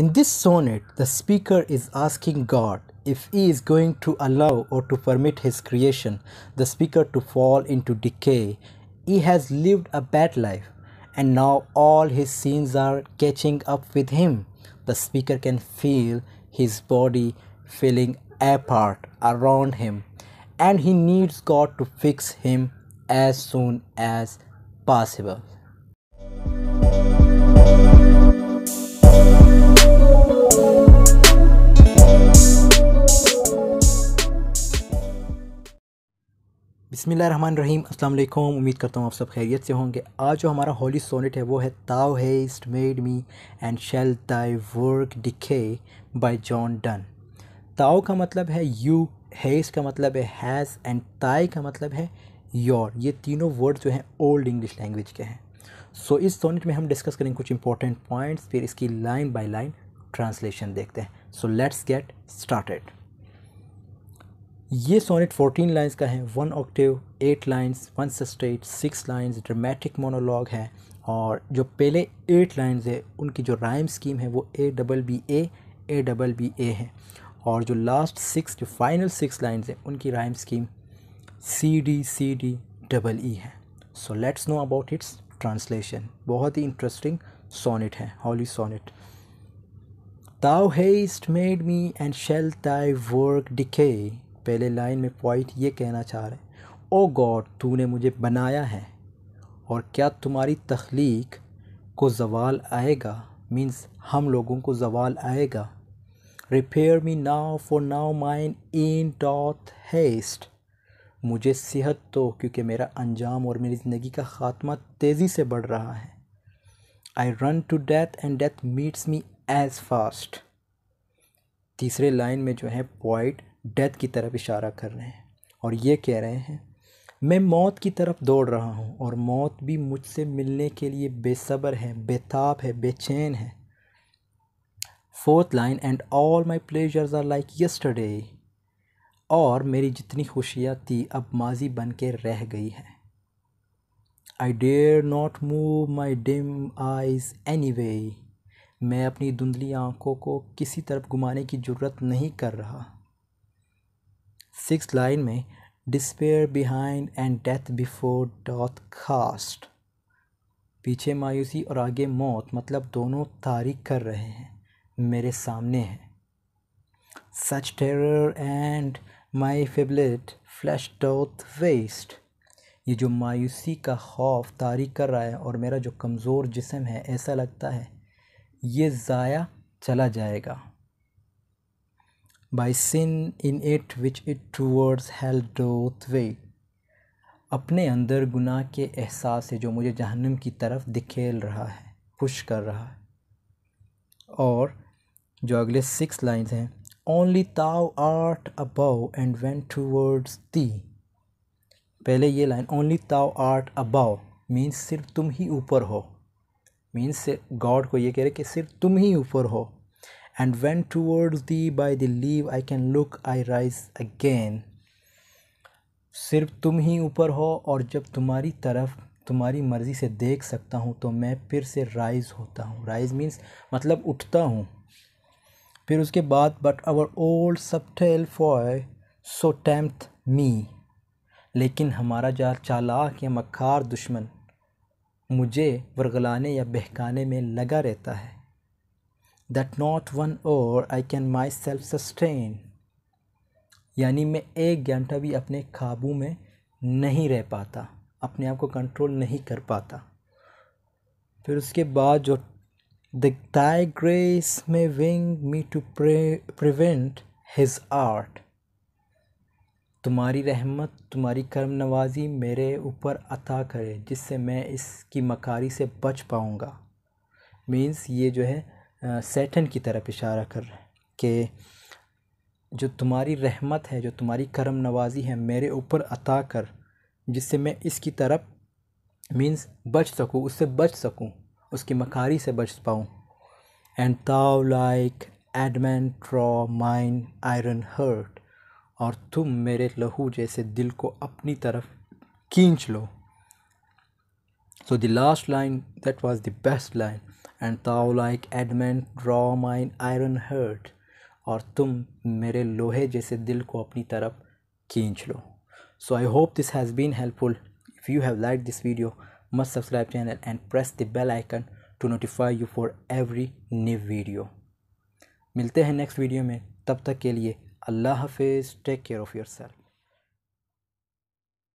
In this sonnet, the speaker is asking God if he is going to allow or to permit his creation, the speaker, to fall into decay. He has lived a bad life and now all his sins are catching up with him. The speaker can feel his body falling apart around him and he needs God to fix him as soon as possible. बसमिल रहीम अस्सलाम वालेकुम उम्मीद करता हूँ आप सब खैरियत से होंगे आज जो हमारा होली सोनेट है वो है thou hast made me and shall thy work decay by John Donne thou का मतलब है यू हेस्ट का मतलब है हैज़ एंड ताई का मतलब है योर ये तीनों वर्ड जो हैं ओल्ड इंग्लिश लैंग्वेज के हैं सो so, इस सोनेट में हम डिस्कस करेंगे कुछ इंपॉर्टेंट पॉइंट्स फिर इसकी लाइन बाई लाइन ट्रांसलेशन देखते हैं सो लेट्स गेट स्टार्टेड ये सोनेट 14 लाइंस का है one octave eight lines one sestet six lines dramatic monologue है और जो पहले एट लाइंस है उनकी जो राइम स्कीम है वो A double B A A double B A है और जो लास्ट सिक्स जो फाइनल सिक्स लाइंस है उनकी rhyme scheme C D C D double E है so let's know about its translation बहुत ही इंटरेस्टिंग सोनेट है holy sonnet Thou hast made me and shall thy work decay. पहले line में point ये कहना चाह रहे हैं ओ गॉड तूने मुझे बनाया है और क्या तुम्हारी तख्लीक को जवाल आएगा मीन्स हम लोगों को जवाल आएगा repair me now for now mine end doth haste मुझे सेहत तो क्योंकि मेरा अंजाम और मेरी ज़िंदगी का ख़ात्मा तेज़ी से बढ़ रहा है I run to death and death meets me as fast तीसरे लाइन में जो है पॉइट डेथ की तरफ इशारा कर रहे हैं और ये कह रहे हैं मैं मौत की तरफ दौड़ रहा हूँ और मौत भी मुझसे मिलने के लिए बेसब्र है बेताब है बेचैन है fourth line and all my pleasures are like yesterday और मेरी जितनी खुशियाँ थी अब माजी बन के रह गई हैं I dare not move my dim eyes any way मैं अपनी धुंधली आँखों को किसी तरफ घुमाने की ज़रूरत नहीं कर रहा सिक्स लाइन में despair behind and death before doth cast पीछे मायूसी और आगे मौत मतलब दोनों तारीख कर रहे हैं मेरे सामने हैं such terror and my feeble flesh doth waste ये जो मायूसी का खौफ तारीख कर रहा है और मेरा जो कमज़ोर जिसम है ऐसा लगता है ये ज़ाया चला जाएगा by sin in it which it towards hell doth way अपने अंदर गुनाह के एहसास से जो मुझे जहन्नम की तरफ दिखेल रहा है पुश कर रहा है और जो अगले सिक्स लाइन्स हैं only thou art above and when towards thee पहले ये line only thou art above means सिर्फ तुम ही ऊपर हो मीन्स गॉड को ये कह रहे कि सिर्फ तुम ही ऊपर हो and went towards thee by the leave I can look I rise again सिर्फ तुम ही ऊपर हो और जब तुम्हारी तरफ तुम्हारी मर्ज़ी से देख सकता हूँ तो मैं फिर से राइज़ होता हूँ राइज़ मीन्स मतलब उठता हूँ फिर उसके बाद but our old subtle foe so tempt me लेकिन हमारा जा चालाक या मक्कार दुश्मन मुझे वर्गलाने या बहकाने में लगा रहता है that not one hour I can myself sustain यानी मैं एक घंटा भी अपने काबू में नहीं रह पाता अपने आप को कंट्रोल नहीं कर पाता फिर उसके बाद जो thy grace may wing me to prevent his art तुम्हारी रहमत तुम्हारी कर्म नवाजी मेरे ऊपर अता करे जिससे मैं इसकी मकारी से बच पाऊँगा मीन्स ये जो है सेटन की तरफ इशारा कर रहे हैं कि जो तुम्हारी रहमत है जो तुम्हारी करम नवाजी है मेरे ऊपर अता कर जिससे मैं इसकी तरफ मीन्स बच सकूँ उससे बच सकूँ उसकी मकारी से बच पाऊँ and thou like adamant draw mine iron heart और तुम मेरे लहू जैसे दिल को अपनी तरफ खींच लो so the last line that was the best line and thou like adamant draw mine iron heart और तुम मेरे लोहे जैसे दिल को अपनी तरफ खींच लो so I hope this has been helpful if you have like this video must subscribe channel and press the bell icon to notify you for every new video मिलते हैं नेक्स्ट वीडियो में तब तक के लिए अल्लाह हाफिज़ take care of your self